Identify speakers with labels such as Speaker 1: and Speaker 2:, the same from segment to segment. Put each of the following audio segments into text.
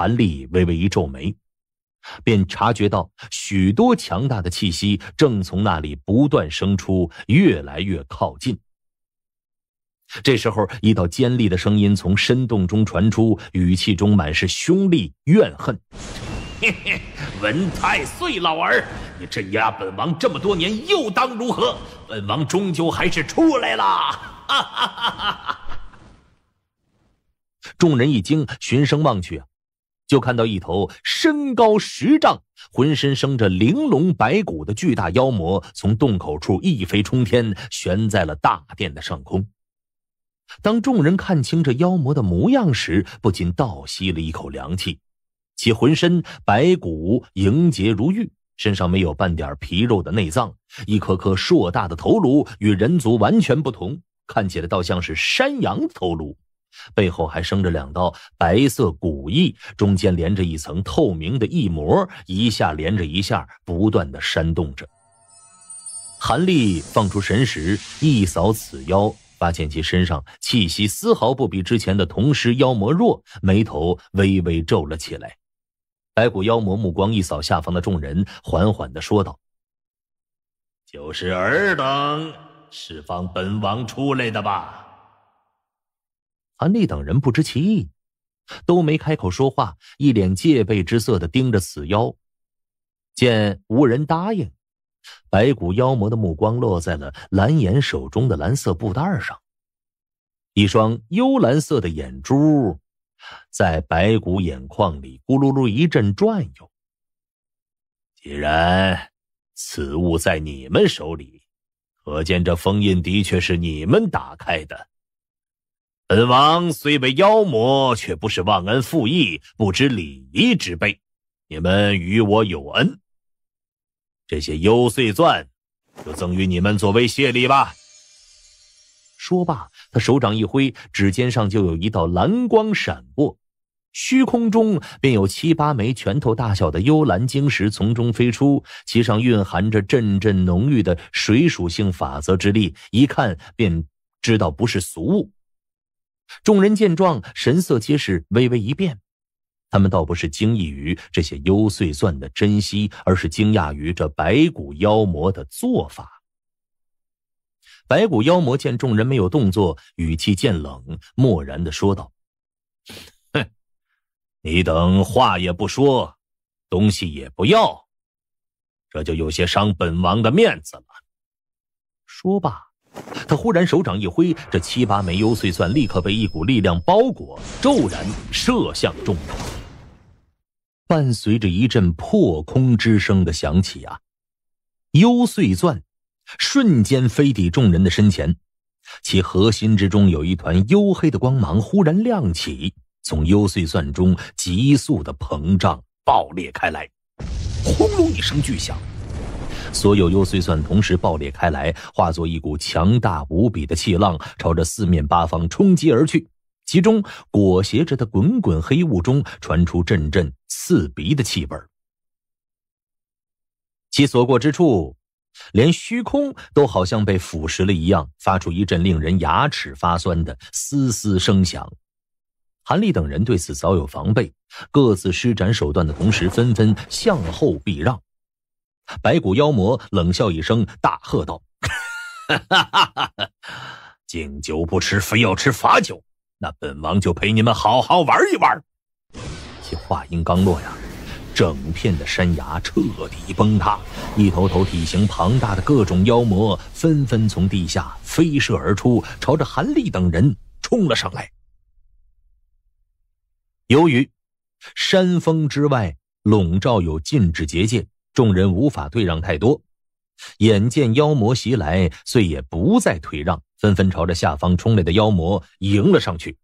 Speaker 1: 韩立微微一皱眉，便察觉到许多强大的气息正从那里不断生出，越来越靠近。这时候，一道尖利的声音从深洞中传出，语气中满是凶戾怨恨：“嘿嘿，文太岁老儿，你镇压本王这么多年，又当如何？本王终究还是出来了！” 众人一惊，循声望去。就看到一头身高十丈、浑身生着玲珑白骨的巨大妖魔，从洞口处一飞冲天，悬在了大殿的上空。当众人看清这妖魔的模样时，不禁倒吸了一口凉气。其浑身白骨莹洁如玉，身上没有半点皮肉的内脏，一颗颗硕大的头颅与人族完全不同，看起来倒像是山羊头颅。背后还生着两道白色骨翼，中间连着一层透明的翼膜，一下连着一下，不断的扇动着。韩立放出神识一扫此妖，发现其身上气息丝毫不比之前的同时妖魔弱，眉头微微皱了起来。白骨妖魔目光一扫下方的众人，缓缓的说道：“就是尔等释放本王出来的吧？”韩立等人不知其意，都没开口说话，一脸戒备之色的盯着死妖。见无人答应，白骨妖魔的目光落在了蓝颜手中的蓝色布袋上，一双幽蓝色的眼珠在白骨眼眶里咕噜噜一阵转悠。既然此物在你们手里，可见这封印的确是你们打开的。本王虽为妖魔，却不是忘恩负义、不知礼仪之辈。你们与我有恩，这些幽邃钻就赠与你们作为谢礼吧。说罢，他手掌一挥，指尖上就有一道蓝光闪过，虚空中便有七八枚拳头大小的幽蓝晶石从中飞出，其上蕴含着阵阵浓郁的水属性法则之力，一看便知道不是俗物。众人见状，神色皆是微微一变。他们倒不是惊异于这些幽邃钻的珍惜，而是惊讶于这白骨妖魔的做法。白骨妖魔见众人没有动作，语气渐冷，漠然的说道：“哼，你等话也不说，东西也不要，这就有些伤本王的面子了。”说罢。他忽然手掌一挥，这七八枚幽碎钻立刻被一股力量包裹，骤然射向众人。伴随着一阵破空之声的响起，啊！幽碎钻瞬间飞抵众人的身前，其核心之中有一团幽黑的光芒忽然亮起，从幽碎钻中急速的膨胀爆裂开来，轰隆一声巨响。所有幽邃算同时爆裂开来，化作一股强大无比的气浪，朝着四面八方冲击而去。其中裹挟着的滚滚黑雾中传出阵阵刺鼻的气味儿，其所过之处，连虚空都好像被腐蚀了一样，发出一阵令人牙齿发酸的嘶嘶声响。韩立等人对此早有防备，各自施展手段的同时，纷纷向后避让。白骨妖魔冷笑一声，大喝道：“敬酒不吃，非要吃罚酒，那本王就陪你们好好玩一玩。”其话音刚落呀，整片的山崖彻底崩塌，一头头体型庞大的各种妖魔纷纷从地下飞射而出，朝着韩立等人冲了上来。由于山峰之外笼罩有禁制结界。众人无法退让太多，眼见妖魔袭来，遂也不再退让，纷纷朝着下方冲来的妖魔迎了上去。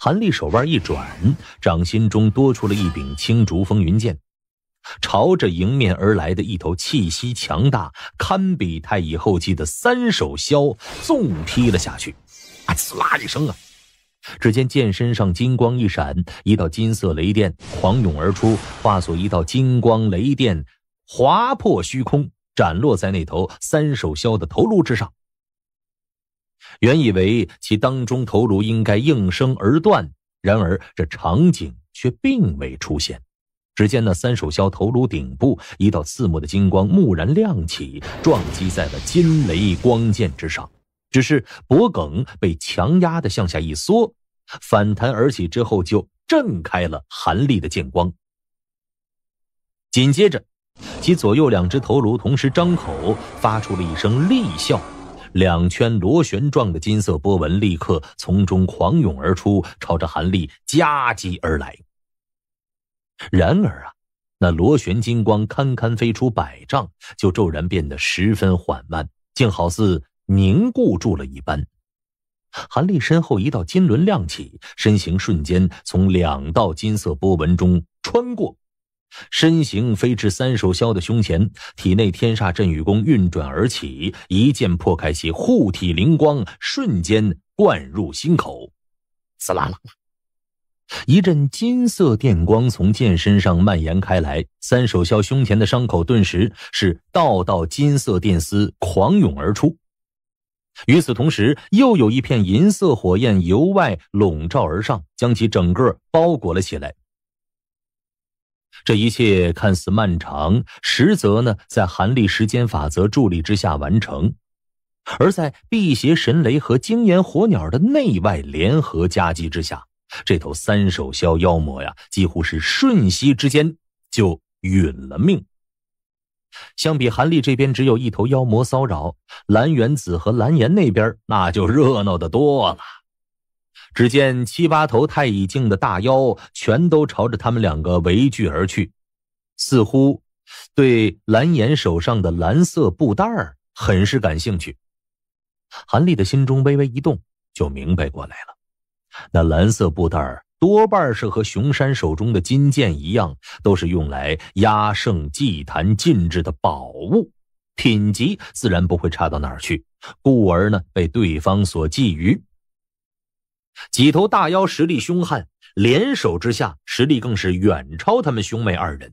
Speaker 1: 韩立手腕一转，掌心中多出了一柄青竹风云剑，朝着迎面而来的一头气息强大、堪比太乙后期的三手枭纵劈了下去。啊，刺啦一声啊！只见剑身上金光一闪，一道金色雷电狂涌而出，化作一道金光雷电，划破虚空，斩落在那头三首枭的头颅之上。原以为其当中头颅应该应声而断，然而这场景却并未出现。只见那三首枭头颅顶部一道刺目的金光蓦然亮起，撞击在了金雷光剑之上。只是脖梗被强压的向下一缩，反弹而起之后就震开了韩立的剑光。紧接着，其左右两只头颅同时张口发出了一声厉啸，两圈螺旋状的金色波纹立刻从中狂涌而出，朝着韩立夹击而来。然而啊，那螺旋金光堪堪飞出百丈，就骤然变得十分缓慢，竟好似……凝固住了一般，韩立身后一道金轮亮起，身形瞬间从两道金色波纹中穿过，身形飞至三手枭的胸前，体内天煞镇宇功运转而起，一剑破开其护体灵光，瞬间灌入心口。滋啦啦，一阵金色电光从剑身上蔓延开来，三手枭胸前的伤口顿时是道道金色电丝狂涌而出。与此同时，又有一片银色火焰由外笼罩而上，将其整个包裹了起来。这一切看似漫长，实则呢，在韩立时间法则助力之下完成。而在辟邪神雷和精炎火鸟的内外联合夹击之下，这头三首枭妖魔呀，几乎是瞬息之间就殒了命。相比韩立这边只有一头妖魔骚扰，蓝原子和蓝颜那边那就热闹的多了。只见七八头太乙境的大妖全都朝着他们两个围聚而去，似乎对蓝颜手上的蓝色布袋儿很是感兴趣。韩立的心中微微一动，就明白过来了，那蓝色布袋儿。多半是和熊山手中的金剑一样，都是用来压圣祭坛禁制的宝物，品级自然不会差到哪儿去，故而呢，被对方所觊觎。几头大妖实力凶悍，联手之下实力更是远超他们兄妹二人。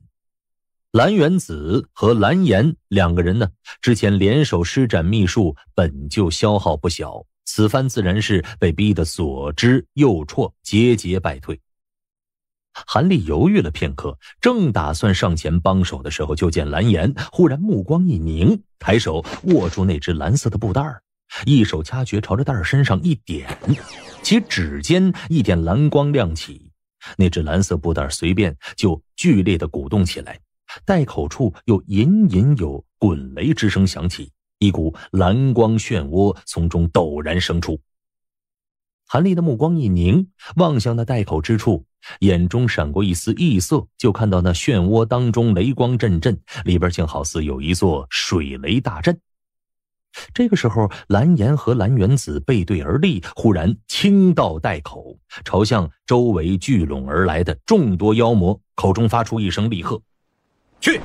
Speaker 1: 蓝元子和蓝颜两个人呢，之前联手施展秘术，本就消耗不小。此番自然是被逼得左支右绌，节节败退。韩立犹豫了片刻，正打算上前帮手的时候，就见蓝颜忽然目光一凝，抬手握住那只蓝色的布袋一手掐诀，朝着袋身上一点，其指尖一点蓝光亮起，那只蓝色布袋随便就剧烈的鼓动起来，袋口处又隐隐有滚雷之声响起。一股蓝光漩涡从中陡然生出，韩立的目光一凝，望向那袋口之处，眼中闪过一丝异色，就看到那漩涡当中雷光阵阵，里边竟好似有一座水雷大阵。这个时候，蓝颜和蓝原子背对而立，忽然倾倒袋口，朝向周围聚拢而来的众多妖魔，口中发出一声厉喝：“去！”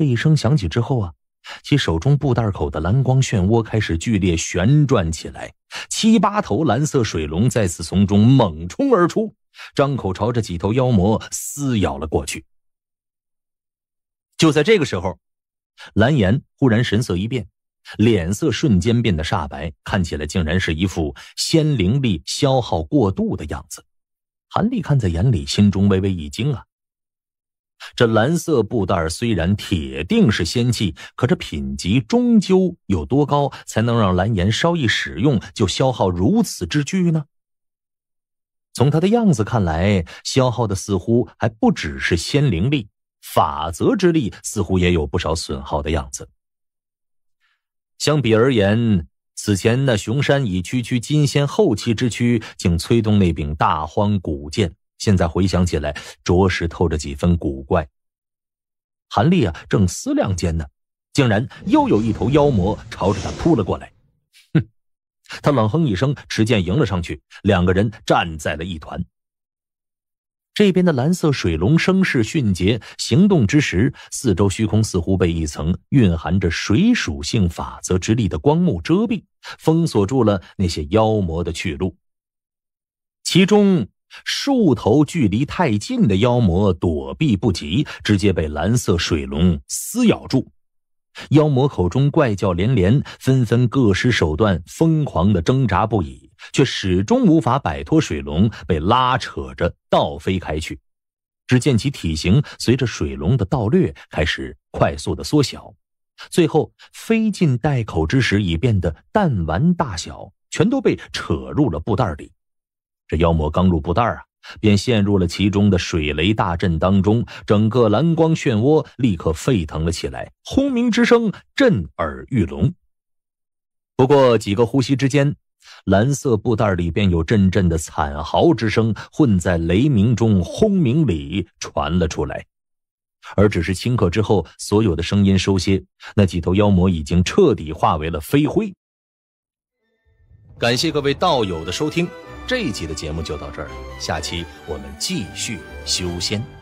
Speaker 1: 这一声响起之后啊，其手中布袋口的蓝光漩涡开始剧烈旋转起来，七八头蓝色水龙再次从中猛冲而出，张口朝着几头妖魔撕咬了过去。就在这个时候，蓝颜忽然神色一变，脸色瞬间变得煞白，看起来竟然是一副仙灵力消耗过度的样子。韩立看在眼里，心中微微一惊啊。这蓝色布袋虽然铁定是仙器，可这品级终究有多高，才能让蓝颜稍一使用就消耗如此之巨呢？从他的样子看来，消耗的似乎还不只是仙灵力，法则之力似乎也有不少损耗的样子。相比而言，此前那雄山以区区金仙后期之躯，竟催动那柄大荒古剑。现在回想起来，着实透着几分古怪。韩立啊，正思量间呢，竟然又有一头妖魔朝着他扑了过来。哼！他冷哼一声，持剑迎了上去。两个人站在了一团。这边的蓝色水龙声势迅捷，行动之时，四周虚空似乎被一层蕴含着水属性法则之力的光幕遮蔽，封锁住了那些妖魔的去路。其中。数头距离太近的妖魔躲避不及，直接被蓝色水龙撕咬住。妖魔口中怪叫连连，纷纷各施手段，疯狂的挣扎不已，却始终无法摆脱水龙，被拉扯着倒飞开去。只见其体型随着水龙的倒掠开始快速的缩小，最后飞进袋口之时，已变得弹丸大小，全都被扯入了布袋里。这妖魔刚入布袋啊，便陷入了其中的水雷大阵当中。整个蓝光漩涡立刻沸腾了起来，轰鸣之声震耳欲聋。不过几个呼吸之间，蓝色布袋里便有阵阵的惨嚎之声，混在雷鸣中轰鸣里传了出来。而只是顷刻之后，所有的声音收歇，那几头妖魔已经彻底化为了飞灰。感谢各位道友的收听，这一集的节目就到这儿，下期我们继续修仙。